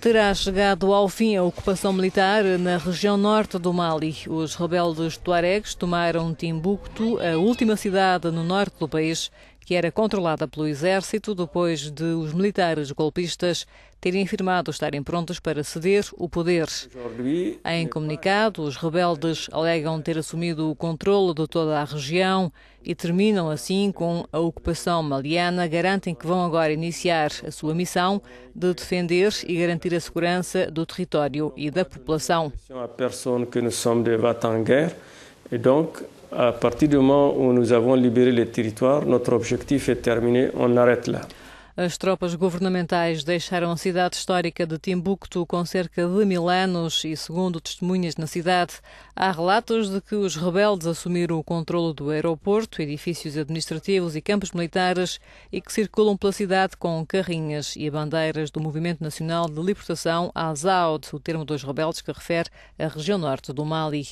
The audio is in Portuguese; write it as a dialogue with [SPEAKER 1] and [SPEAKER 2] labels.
[SPEAKER 1] Terá chegado ao fim a ocupação militar na região norte do Mali. Os rebeldes tuaregs tomaram Timbuktu, a última cidade no norte do país que era controlada pelo exército depois de os militares golpistas terem afirmado estarem prontos para ceder o poder. Em comunicado, os rebeldes alegam ter assumido o controle de toda a região e terminam assim com a ocupação maliana, garantem que vão agora iniciar a sua missão de defender e garantir a segurança do território e da população.
[SPEAKER 2] A pessoa que nós somos de Vatangere, e então, à partir du moment où nous avons libéré les territoires, notre objectif est terminé, on arrête là.
[SPEAKER 1] As tropas governamentais deixaram a cidade histórica de Timbuktu com cerca de mil anos e, segundo testemunhas na cidade, há relatos de que os rebeldes assumiram o controle do aeroporto, edifícios administrativos e campos militares e que circulam pela cidade com carrinhas e bandeiras do Movimento Nacional de Libertação Azaud, o termo dos rebeldes que refere à região norte do Mali.